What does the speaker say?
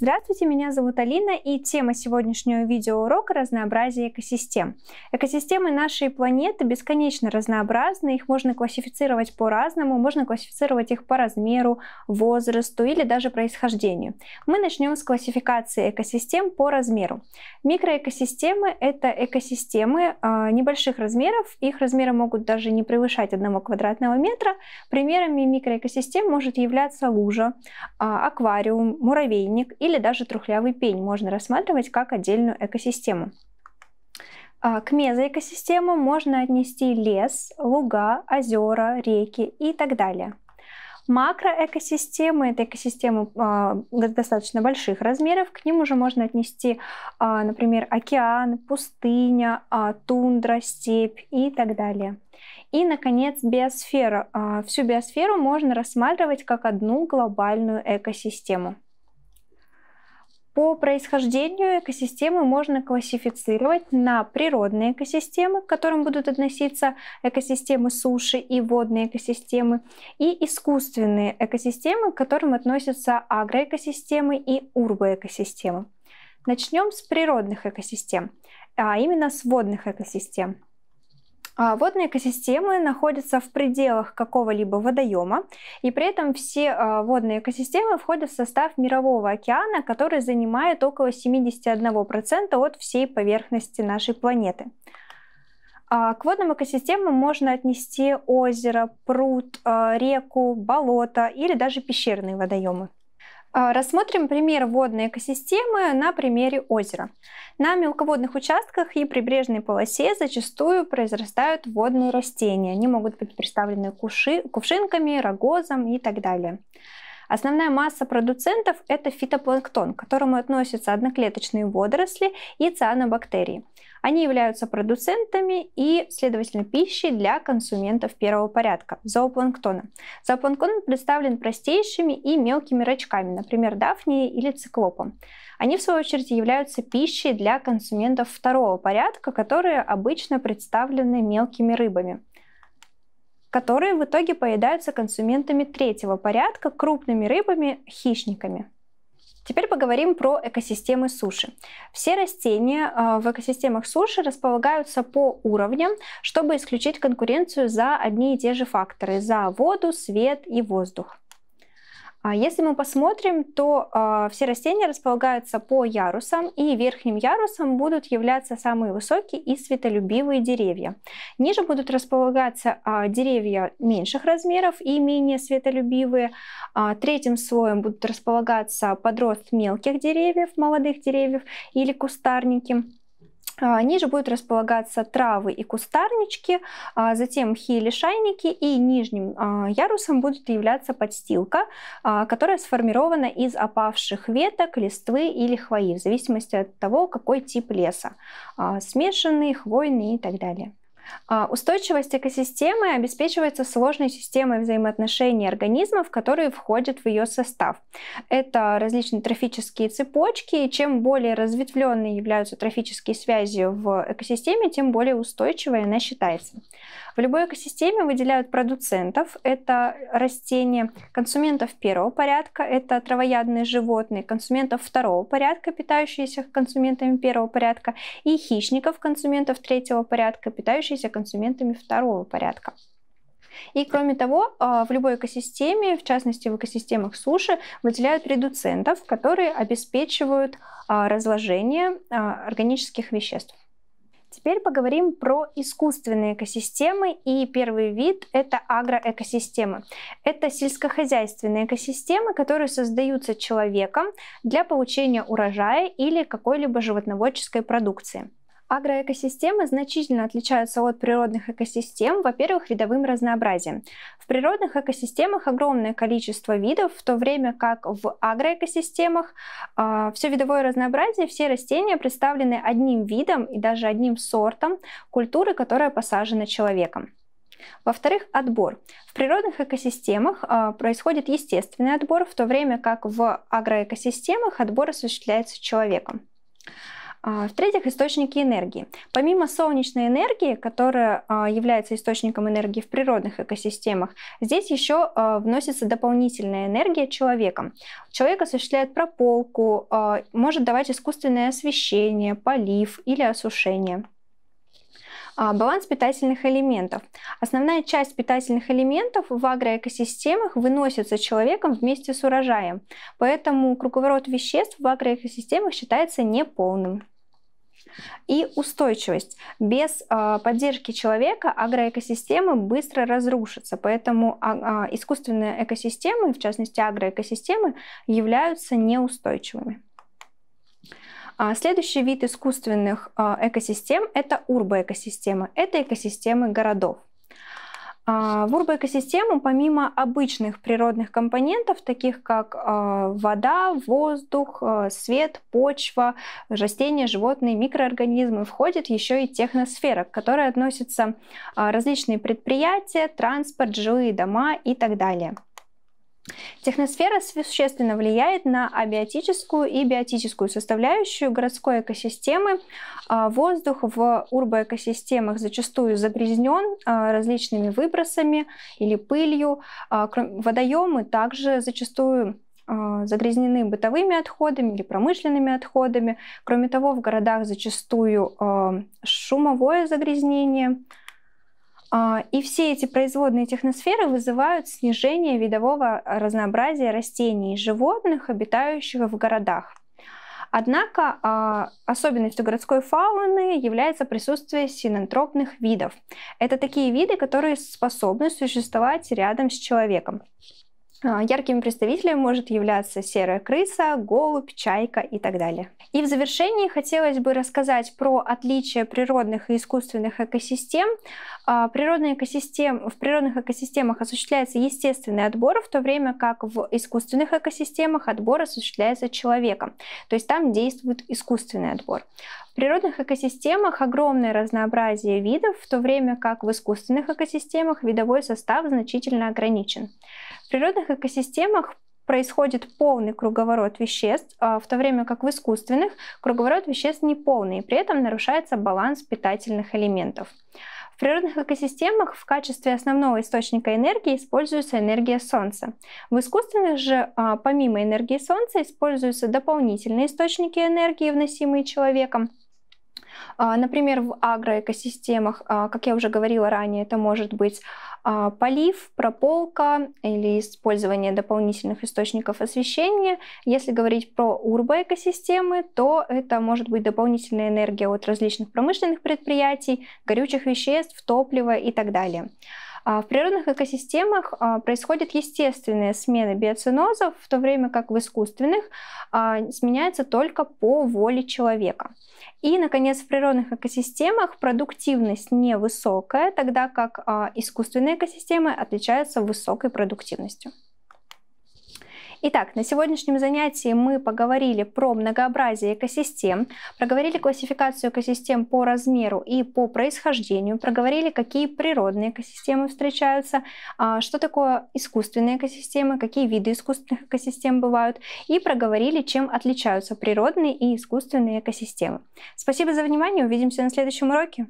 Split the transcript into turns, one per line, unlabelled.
Здравствуйте, меня зовут Алина и тема сегодняшнего видеоурока – разнообразие экосистем. Экосистемы нашей планеты бесконечно разнообразны, их можно классифицировать по-разному, можно классифицировать их по размеру, возрасту или даже происхождению. Мы начнем с классификации экосистем по размеру. Микроэкосистемы – это экосистемы э, небольших размеров, их размеры могут даже не превышать одного квадратного метра. Примерами микроэкосистем может являться лужа, э, аквариум, муравейник и или даже трухлявый пень можно рассматривать как отдельную экосистему. А, к мезоэкосистемам можно отнести лес, луга, озера, реки и так далее. Макроэкосистемы – это экосистемы э, достаточно больших размеров. К ним уже можно отнести, э, например, океан, пустыня, э, тундра, степь и так далее. И, наконец, биосфера. Э, всю биосферу можно рассматривать как одну глобальную экосистему. По происхождению экосистемы можно классифицировать на природные экосистемы, к которым будут относиться экосистемы суши и водные экосистемы, и искусственные экосистемы, к которым относятся агроэкосистемы и урбоэкосистемы. Начнем с природных экосистем, а именно с водных экосистем. А, водные экосистемы находятся в пределах какого-либо водоема, и при этом все а, водные экосистемы входят в состав Мирового океана, который занимает около 71% от всей поверхности нашей планеты. А, к водным экосистемам можно отнести озеро, пруд, реку, болото или даже пещерные водоемы. А, рассмотрим пример водной экосистемы на примере озера. На мелководных участках и прибрежной полосе зачастую произрастают водные растения. Они могут быть представлены кувшинками, рогозом и так далее. Основная масса продуцентов – это фитопланктон, к которому относятся одноклеточные водоросли и цианобактерии. Они являются продуцентами и, следовательно, пищей для консументов первого порядка – зоопланктона. Зоопланктон представлен простейшими и мелкими рачками, например, дафнией или циклопом. Они, в свою очередь, являются пищей для консументов второго порядка, которые обычно представлены мелкими рыбами которые в итоге поедаются консументами третьего порядка, крупными рыбами, хищниками. Теперь поговорим про экосистемы суши. Все растения а, в экосистемах суши располагаются по уровням, чтобы исключить конкуренцию за одни и те же факторы, за воду, свет и воздух. А если мы посмотрим, то э, все растения располагаются по ярусам, и верхним ярусом будут являться самые высокие и светолюбивые деревья. Ниже будут располагаться э, деревья меньших размеров и менее светолюбивые. Э, третьим слоем будут располагаться подрост мелких деревьев, молодых деревьев или кустарники. А, ниже будут располагаться травы и кустарнички, а затем мхи и лишайники, и нижним а, ярусом будет являться подстилка, которая сформирована из опавших веток, листвы или хвои, в зависимости от того, какой тип леса, смешанный, хвойный и так далее. А, устойчивость экосистемы обеспечивается сложной системой взаимоотношений организмов, которые входят в ее состав. Это различные трофические цепочки, и чем более разветвленные являются трофические связи в экосистеме, тем более устойчивой она считается. В любой экосистеме выделяют продуцентов, это растения, консументов первого порядка, это травоядные животные, консументов второго порядка, питающиеся консументами первого порядка, и хищников, консументов третьего порядка, питающиеся являющиеся консументами второго порядка. И кроме того, а, в любой экосистеме, в частности в экосистемах суши, выделяют редуцентов, которые обеспечивают а, разложение а, органических веществ. Теперь поговорим про искусственные экосистемы. И первый вид – это агроэкосистемы. Это сельскохозяйственные экосистемы, которые создаются человеком для получения урожая или какой-либо животноводческой продукции. Агроэкосистемы значительно отличаются от природных экосистем, во-первых, видовым разнообразием. В природных экосистемах огромное количество видов, в то время как в агроэкосистемах э, а, все видовое разнообразие, все растения представлены одним видом и даже одним сортом культуры, которая посажена человеком. Во-вторых, отбор. В природных экосистемах э, происходит естественный отбор, в то время как в агроэкосистемах отбор осуществляется человеком. А, в-третьих, источники энергии. Помимо солнечной энергии, которая а, является источником энергии в природных экосистемах, здесь еще а, вносится дополнительная энергия человеком. Человек осуществляет прополку, может давать искусственное освещение, полив или осушение. А, баланс питательных элементов. Основная часть питательных элементов в агроэкосистемах выносится человеком вместе с урожаем, поэтому круговорот веществ в агроэкосистемах считается неполным. И устойчивость. Без э, поддержки человека агроэкосистемы быстро разрушатся, поэтому а, а, искусственные экосистемы, в частности агроэкосистемы, являются неустойчивыми. А следующий вид искусственных а, экосистем – это урбоэкосистемы. Это экосистемы городов. А, в урбоэкосистему помимо обычных природных компонентов, таких как вода, воздух, свет, почва, растения, животные, микроорганизмы, входит еще и техносфера, к которой относятся различные предприятия, транспорт, жилые дома и так далее. Техносфера существенно влияет на абиотическую и биотическую составляющую городской экосистемы. А, воздух в урбоэкосистемах зачастую загрязнен а, различными выбросами или пылью. А, Водоемы также зачастую загрязнены бытовыми отходами или промышленными отходами. Кроме того, в городах зачастую шумовое загрязнение, а, и все эти производные техносферы вызывают снижение видового разнообразия растений и животных, обитающих в городах. Однако а, особенностью городской фауны является присутствие синантропных видов. Это такие виды, которые способны существовать рядом с человеком. А, Яркими представителями может являться серая крыса, голубь, чайка и так далее. И в завершении хотелось бы рассказать про отличие природных и искусственных экосистем. А, Природные экосистем... В природных экосистемах осуществляется естественный отбор, в то время как в искусственных экосистемах отбор осуществляется человеком. То есть там действует искусственный отбор. В природных экосистемах огромное разнообразие видов, в то время как в искусственных экосистемах видовой состав значительно ограничен. В природных экосистемах происходит полный круговорот веществ, а в то время как в искусственных круговорот веществ неполный, и при этом нарушается баланс питательных элементов. В природных экосистемах в качестве основного источника энергии используется энергия Солнца. В искусственных же, а, помимо энергии Солнца, используются дополнительные источники энергии, вносимые человеком – а, например, в агроэкосистемах, а, как я уже говорила ранее, это может быть а, полив, прополка или использование дополнительных источников освещения. Если говорить про урбоэкосистемы, то это может быть дополнительная энергия от различных промышленных предприятий, горючих веществ, топлива и так далее. А в природных экосистемах а, происходят естественные смены биоценозов, в то время как в искусственных а, сменяется только по воле человека. И, наконец, в природных экосистемах продуктивность невысокая, тогда как искусственные экосистемы отличаются высокой продуктивностью. Итак, на сегодняшнем занятии мы поговорили про многообразие экосистем, проговорили классификацию экосистем по размеру и по происхождению, проговорили, какие природные экосистемы встречаются, а, что такое искусственные экосистемы, какие виды искусственных экосистем бывают, и проговорили, чем отличаются природные и искусственные экосистемы. Спасибо за внимание, увидимся на следующем уроке.